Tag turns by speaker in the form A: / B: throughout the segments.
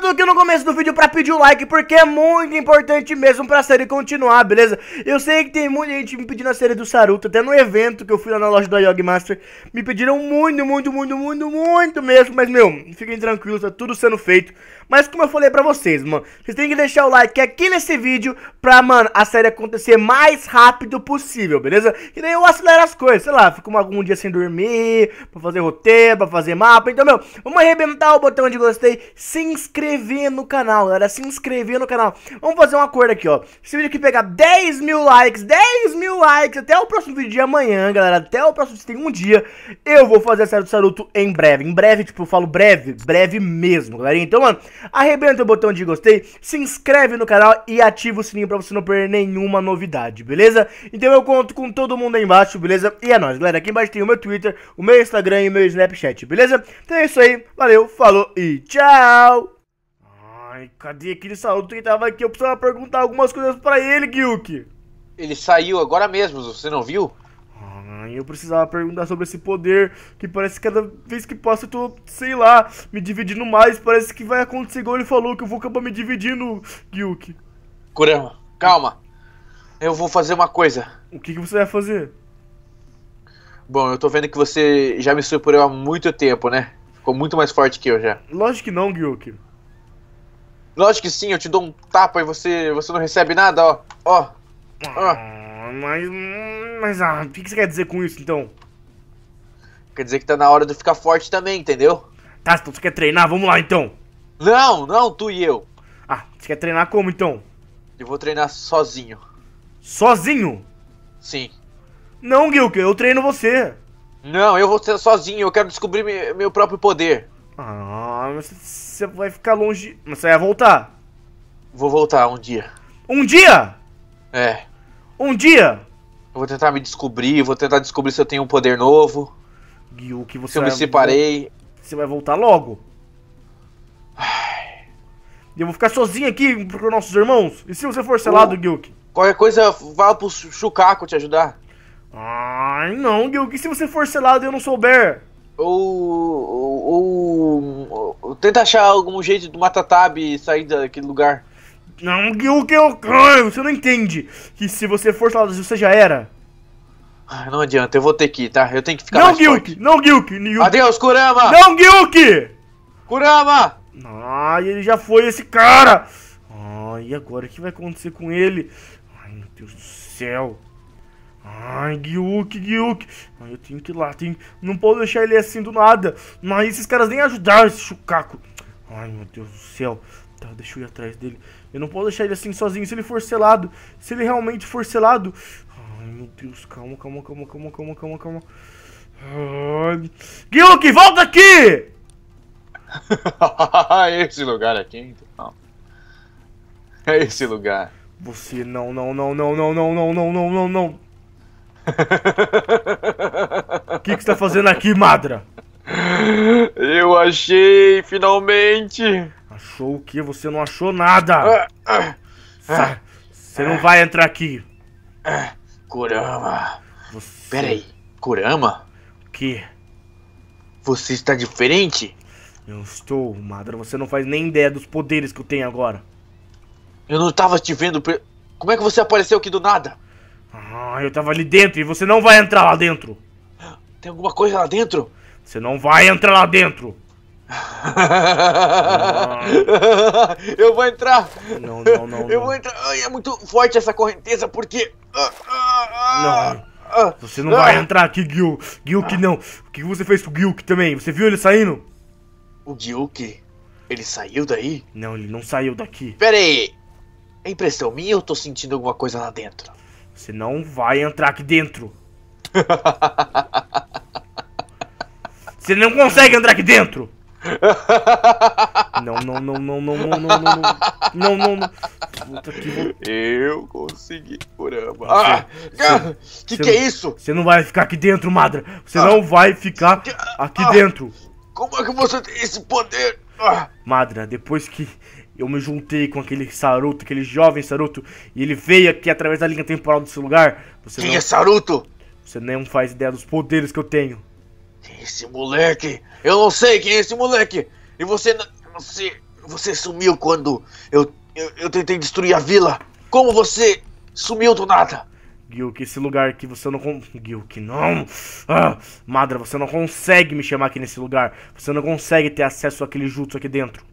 A: tô aqui no começo do vídeo pra pedir o like, porque é muito importante mesmo pra série continuar, beleza? Eu sei que tem muita gente me pedindo a série do Saruto, até no evento que eu fui lá na loja da Yogi Master, me pediram muito, muito, muito, muito, muito mesmo, mas, meu, fiquem tranquilos, tá tudo sendo feito. Mas como eu falei pra vocês, mano, vocês têm que deixar o like aqui nesse vídeo pra, mano, a série acontecer mais rápido possível, beleza? E daí eu acelero as coisas, sei lá, fico algum dia sem dormir, pra fazer roteiro, pra fazer mapa, então, meu, vamos arrebentar o botão de gostei, se inscreva inscrever no canal, galera. Se inscrever no canal. Vamos fazer um acordo aqui, ó. Esse vídeo aqui pegar 10 mil likes, 10 mil likes até o próximo vídeo de amanhã, galera. Até o próximo, vídeo, tem um dia, eu vou fazer a série do Saruto em breve. Em breve, tipo, eu falo breve, breve mesmo, galera. Então, mano, arrebenta o botão de gostei, se inscreve no canal e ativa o sininho pra você não perder nenhuma novidade, beleza? Então eu conto com todo mundo aí embaixo, beleza? E é nóis, galera. Aqui embaixo tem o meu Twitter, o meu Instagram e o meu Snapchat, beleza? Então é isso aí, valeu, falou e tchau! Ai, cadê aquele saludo que tava aqui? Eu precisava perguntar algumas coisas para ele, Gilk. Ele saiu agora mesmo, você não viu? Ai, eu precisava perguntar sobre esse poder que parece que cada vez que passa eu tô, sei lá, me dividindo mais. Parece que vai acontecer igual ele falou, que eu vou acabar me dividindo, Gilk. Kurama, calma. Eu vou fazer uma coisa. O que, que você vai fazer? Bom, eu tô vendo que você já me superou há muito tempo, né? Ficou muito mais forte que eu já. Lógico que não, Gilk. Lógico que sim, eu te dou um tapa e você, você não recebe nada, ó. Ó. ó. Ah, mas, mas ah, o que você quer dizer com isso então? Quer dizer que tá na hora de ficar forte também, entendeu? Tá, então você quer treinar? Vamos lá então. Não, não, tu e eu. Ah, você quer treinar como então? Eu vou treinar sozinho. Sozinho? Sim. Não, Gilke, eu treino você. Não, eu vou ser sozinho, eu quero descobrir meu próprio poder. Ah, mas você vai ficar longe. Mas você vai voltar. Vou voltar um dia. Um dia? É. Um dia? Eu vou tentar me descobrir, vou tentar descobrir se eu tenho um poder novo. Gil, que você Se eu me separei. Você vai voltar logo. Ai. eu vou ficar sozinho aqui com nossos irmãos. E se você for selado, Gilk? Qualquer coisa, vá pro Chucaco te ajudar. Ai, não, Gilk. Se você for selado e eu não souber? Ou, Tenta achar algum jeito do Matatabi sair daquele lugar. Não, que o que eu. Você não entende que se você for lá, você já era. Ah, não adianta, eu vou ter que ir, tá? Eu tenho que ficar não, mais Gilk, Não, Gilk! Não, Gilk! Adeus, Kurama! Não, Gilk! Kurama! Ai, ele já foi esse cara! Ai, agora o que vai acontecer com ele? Ai, meu Deus do céu! Ai, Gyuk, Gyuk. Ai, eu tenho que ir lá, tenho... não posso deixar ele assim do nada. Mas esses caras nem ajudaram esse Chucaco. Ai, meu Deus do céu. Tá, deixa eu ir atrás dele. Eu não posso deixar ele assim sozinho. Se ele for selado, se ele realmente for selado... Ai, meu Deus, calma, calma, calma, calma, calma, calma, calma. Ai... volta aqui! esse lugar aqui, então. É esse lugar. Você não, não, não, não, não, não, não, não, não, não, não. O que, você tá fazendo aqui, Madra? Eu achei, finalmente! Achou o que? Você não achou nada! você não vai entrar aqui! Kurama! Você... Peraí, Kurama? O que? Você está diferente? Eu estou, Madra. Você não faz nem ideia dos poderes que eu tenho agora. Eu não estava te vendo. Como é que você apareceu aqui do nada? Ah, eu tava ali dentro e você não vai entrar lá dentro. Tem alguma coisa lá dentro? Você não vai entrar lá dentro. ah. Eu vou entrar. Não, não, não. Eu não. vou entrar. Ai, é muito forte essa correnteza porque. Ah, ah, não. Ah, você não vai entrar aqui, Gil. Gil que não. O que você fez com o Gil também? Você viu ele saindo? O que? ele saiu daí? Não, ele não saiu daqui. Pera aí. É impressão minha ou eu tô sentindo alguma coisa lá dentro? Você não vai entrar aqui dentro. Você não consegue entrar aqui dentro. Não, não, não, não, não, não, não, não, não, não, não. Puta que Eu consegui, caramba. Ah, cara, ah, que que é isso? Você não vai ficar aqui dentro, madra. Você ah, não vai ficar ah, aqui ah, dentro. Como é que você tem esse poder? Madra, depois que eu me juntei com aquele Saruto, aquele jovem Saruto, e ele veio aqui através da linha temporal desse lugar. Você Quem não... é Saruto? Você nem faz ideia dos poderes que eu tenho. Quem é Esse moleque, eu não sei quem é esse moleque. E você, você, você sumiu quando eu, eu, eu tentei destruir a vila. Como você sumiu do nada? Gilk, esse lugar que você não. Con... Gilk, não! Ah, Madra, você não consegue me chamar aqui nesse lugar. Você não consegue ter acesso àquele jutsu aqui dentro.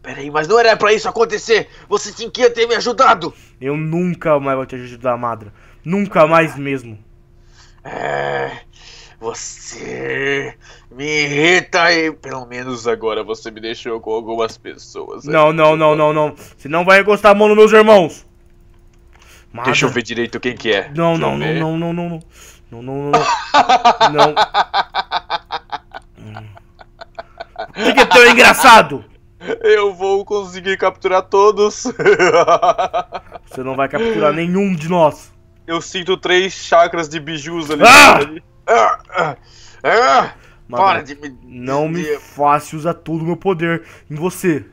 A: Peraí, mas não era para isso acontecer! Você tinha que ter me ajudado! Eu nunca mais vou te ajudar, Madra. Nunca mais mesmo. É. Você me irrita e pelo menos agora você me deixou com algumas pessoas. Não, não, não, não, não. Você não vai encostar a mão nos meus irmãos! Nada. Deixa eu ver direito quem que é. Não, não, não, não, não, não, não. Não, não, não. não. O que, é tão engraçado? Eu vou conseguir capturar todos. Você não vai capturar nenhum de nós. Eu sinto três chakras de bijus ali. Ah! Ah, ah, ah. Para de me. Não me faça usar todo o meu poder em você.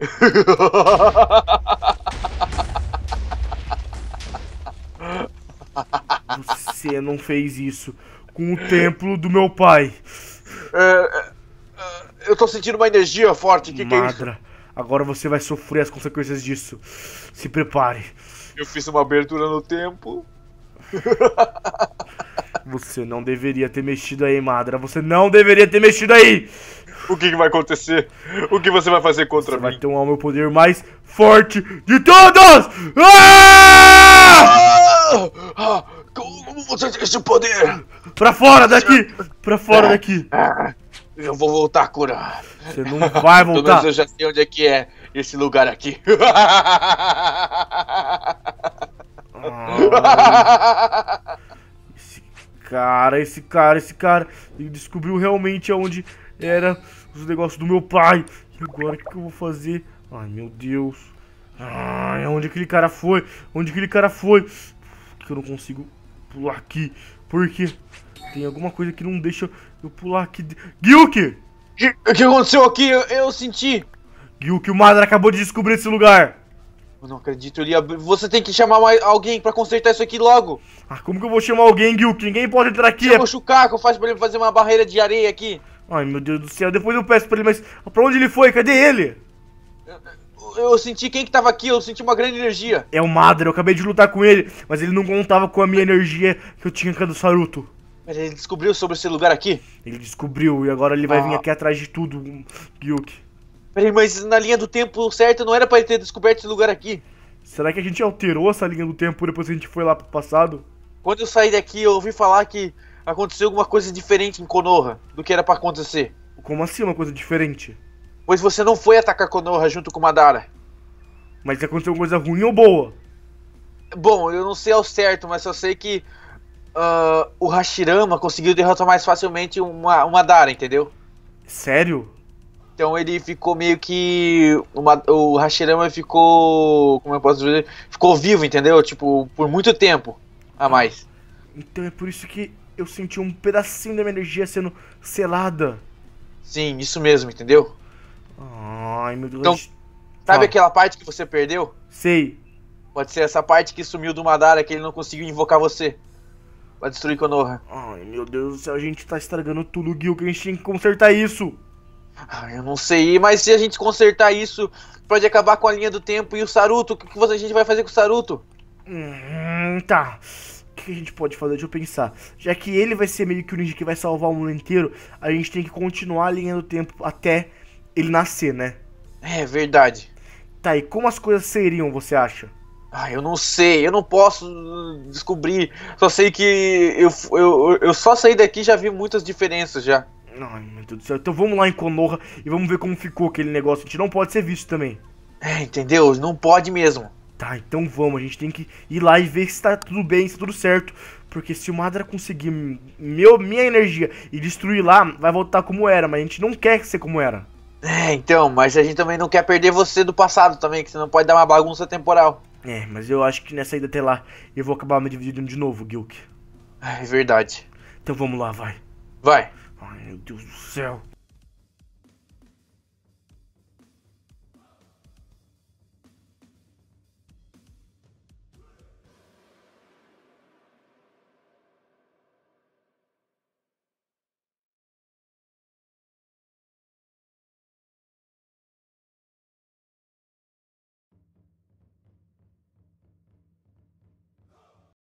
A: Você não fez isso com o templo do meu pai. É, é, é, eu tô sentindo uma energia forte. O que, que, é isso? Agora você vai sofrer as consequências disso. Se prepare. Eu fiz uma abertura no tempo. Você não deveria ter mexido aí, Madra. Você não deveria ter mexido aí. O que, que vai acontecer? O que você vai fazer contra você mim? Vai tomar o meu poder mais forte de todos! Ah! ah! Ah, como você tem esse poder? Pra fora daqui! Pra fora é. daqui! Ah, eu vou voltar a curar. Você não vai voltar. Pelo menos eu já sei onde é que é esse lugar aqui. Ah, esse cara, esse cara, esse cara. Ele descobriu realmente onde era os negócios do meu pai. E agora o que eu vou fazer? Ai, meu Deus. Ai, onde aquele cara foi? Onde aquele cara foi? que eu não consigo pular aqui? Porque tem alguma coisa que não deixa eu pular aqui. Gilk! O que, aconteceu aqui? Eu, eu senti. Gilk, o Madra acabou de descobrir esse lugar. Eu não acredito, ele ab... Você tem que chamar mais alguém pra consertar isso aqui logo. Ah, como que eu vou chamar alguém, Gilk? Ninguém pode entrar aqui. Chama é... o Chucaco, faz pra ele fazer uma barreira de areia aqui. Ai, meu Deus do céu. Depois eu peço pra ele, mas pra onde ele foi? Cadê ele? Eu eu senti quem que tava aqui, eu senti uma grande energia. É o Madre. eu acabei de lutar com ele, mas ele não contava com a minha energia que eu tinha com a do Saruto. Mas ele descobriu sobre esse lugar aqui? Ele descobriu, e agora ele vai ah. vir aqui atrás de tudo, Gyuki. Peraí, mas na linha do tempo certa não era pra ele ter descoberto esse lugar aqui. Será que a gente alterou essa linha do tempo depois que a gente foi lá pro passado? Quando eu saí daqui, eu ouvi falar que aconteceu alguma coisa diferente em Konoha do que era para acontecer. Como assim uma coisa diferente? Pois você não foi atacar Konoha junto com Madara. Mas aconteceu aconteceu coisa ruim ou boa? Bom, eu não sei ao certo, mas eu sei que uh, o Hashirama conseguiu derrotar mais facilmente uma, uma Dara, entendeu? Sério? Então ele ficou meio que. Uma, o Hashirama ficou. Como eu posso dizer? Ficou vivo, entendeu? Tipo, por muito tempo a mais. Então é por isso que eu senti um pedacinho da minha energia sendo selada. Sim, isso mesmo, entendeu? Ai, meu Deus. Então, sabe Fala. aquela parte que você perdeu? Sei. Pode ser essa parte que sumiu do Madara que ele não conseguiu invocar você. Pra destruir Konoha. Ai, meu Deus do céu, a gente tá estragando tudo, Gil, que a gente tem que consertar isso. Ai, ah, eu não sei, mas se a gente consertar isso, pode acabar com a linha do tempo e o Saruto. O que a gente vai fazer com o Saruto? Hum, tá. O que a gente pode fazer? Deixa eu pensar. Já que ele vai ser meio que o ninja que vai salvar o mundo inteiro, a gente tem que continuar a linha do tempo até ele nascer, né? É verdade. Tá, e como as coisas seriam, você acha? Ah, eu não sei, eu não posso hum, descobrir. Só sei que eu, eu, eu só saí daqui e já vi muitas diferenças já. Ai, meu Deus do céu. Então vamos lá em Konoha e vamos ver como ficou aquele negócio. A gente não pode ser visto também. É, entendeu? Não pode mesmo. Tá, então vamos. A gente tem que ir lá e ver se tá tudo bem, se tá tudo certo. Porque se o Madra conseguir meu, minha energia e destruir lá, vai voltar como era. Mas a gente não quer ser como era. É, então, mas a gente também não quer perder você do passado também, que você não pode dar uma bagunça temporal. É, mas eu acho que nessa ida até lá eu vou acabar me dividindo de novo, Gilk. É verdade. Então vamos lá, vai. Vai. Ai, meu Deus do céu.